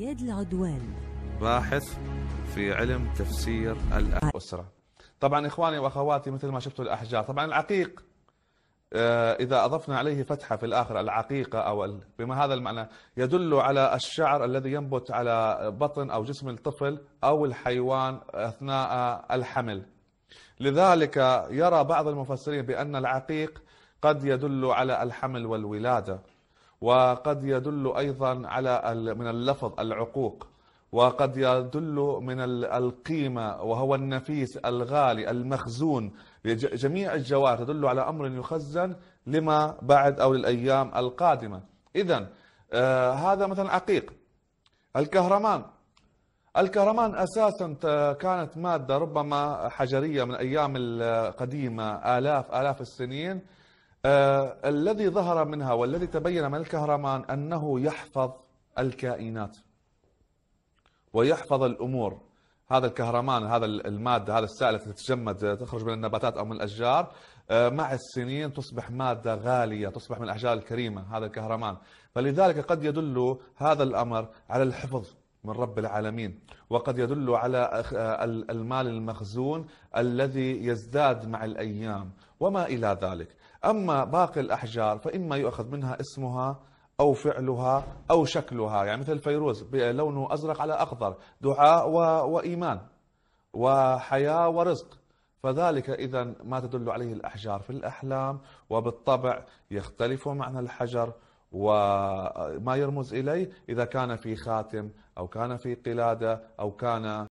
زياد العدوان باحث في علم تفسير الأسرة طبعا إخواني وأخواتي مثل ما شفتوا الأحجار طبعا العقيق آه، إذا أضفنا عليه فتحة في الآخر العقيقة أو بما هذا المعنى يدل على الشعر الذي ينبت على بطن أو جسم الطفل أو الحيوان أثناء الحمل لذلك يرى بعض المفسرين بأن العقيق قد يدل على الحمل والولادة وقد يدل أيضا على من اللفظ العقوق وقد يدل من القيمة وهو النفيس الغالي المخزون جميع الجواهر تدل على أمر يخزن لما بعد أو للأيام القادمة إذا آه، هذا مثلا عقيق الكهرمان الكهرمان أساسا كانت مادة ربما حجرية من أيام القديمة آلاف آلاف السنين آه الذي ظهر منها والذي تبين من الكهرمان أنه يحفظ الكائنات ويحفظ الأمور هذا الكهرمان هذا المادة هذا السائل التي تتجمد آه، تخرج من النباتات أو من الأشجار آه، مع السنين تصبح مادة غالية تصبح من الأحجار الكريمة هذا الكهرمان فلذلك قد يدل هذا الأمر على الحفظ من رب العالمين وقد يدل على المال المخزون الذي يزداد مع الأيام وما إلى ذلك أما باقي الأحجار فإما يؤخذ منها اسمها أو فعلها أو شكلها يعني مثل فيروز لونه أزرق على أخضر دعاء وإيمان وحياة ورزق فذلك إذا ما تدل عليه الأحجار في الأحلام وبالطبع يختلف معنى الحجر وما يرمز إليه إذا كان في خاتم أو كان في قلادة أو كان